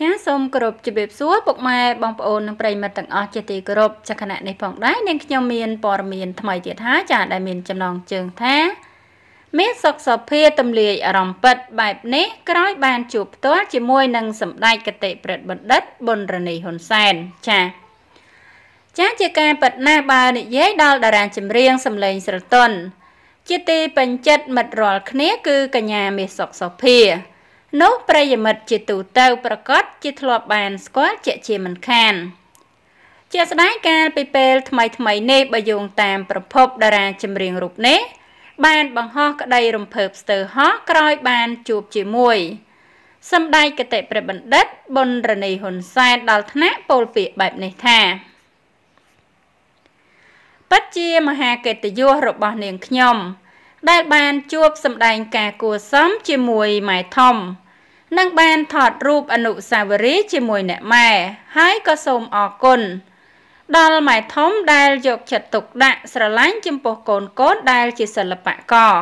ចាសូមគោរពជម្រាបសួរពុកម៉ែបងប្អូននិងប្រិយមិត្តទាំងអស់ជាទីគោរពចាខណៈនេះផងដែរនាងខ្ញុំមានព័ត៌មានថ្មីទៀតហើយចាដែលមានចំណងជើងថាមានសុខសភាទំលាយអារម្មណ៍ពិតបែបនេះក្រោយបានជួបផ្ទាល់ជាមួយនឹងសម្ដេចគតិប្រិទ្ធបណ្ឌិតប៊ុនរនីហ៊ុនសែនចាចាជាការប៉ັດណាស់បើនិយាយដល់តារាចម្រៀងសម្លេងស្រទន់ជាទីពេញចិត្តមិត្តរាល់គ្នាគឺកញ្ញាមាសសុខសភានោះប្រិយមិត្តជាទូទៅប្រកាសជាធ្លាប់បានស្គាល់ជាក់ជាមិនខាន ជាស្ដែងកាលពីពេលថ្មីថ្មីនេះបើយោងតាមប្រភពតារាចម្រៀងរូបនេះ បានបង្ហោះក្តីរំភើបស្ទើរហោះក្រោយបានជួបជាមួយសម្ដេចគតិព្រះបណ្ឌិតប៊ុនរនីហ៊ុនសែនដល់ថ្នាក់ពោលពាក្យបែបនេះថាពិតជាមហាកិត្តិយសរបស់នាងខ្ញុំ ដែលបានជួបសម្ដែងការគួសមជាមួយម៉ែធំនិងបានថតរូបអនុស្សាវរីយ៍ជាមួយអ្នកម៉ែហើយក៏សូមអរគុណដល់ម៉ែធំដែល យក ចិត្តទុកដាក់ស្រឡាញ់ចំពោះកូនកូនដែលជាសិល្បករ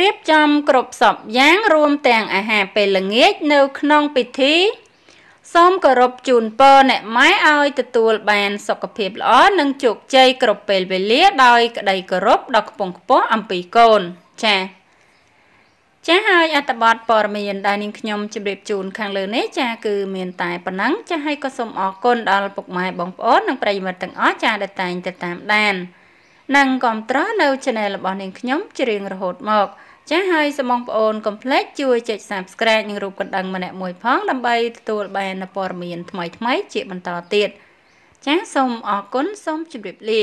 រៀបចំគ្រប់សពយ៉ាងរួមទាំងអាហារពេលល្ងាចនៅក្នុងពិធី សូមគោរពជូនពរអ្នកម៉ែឲ្យទទួលបាន សុខភាពល្អនិងជោគជ័យគ្រប់ពេលវេលាដោយក្តីគោរពដល់ខ្ពងខ្ពស់អំពីកូនចា៎ចាហើយអត្តបទព័ត៌មានដែលនាងខ្ញុំជម្រាបជូនខាងលើនេះចាគឺមានតែប៉ុណ្ណឹងចាហើយក៏សូមអរគុណដល់ពុកម៉ែបងប្អូននិងប្រិយមិត្តទាំងអស់ចាដែលតែងតែតាមដាននិងគាំទ្រនៅ channel របស់នាងខ្ញុំជារៀងរហូតមក ចាហើយសូមបងប្អូនកុំភ្លេចជួយចុច Subscribe និងរូបកណ្ដឹងម្នាក់មួយផងដើម្បីទទួលបានព័ត៌មានថ្មីៗជា បន្តទៀតចាសូមអរគុណសូមជម្រាបលា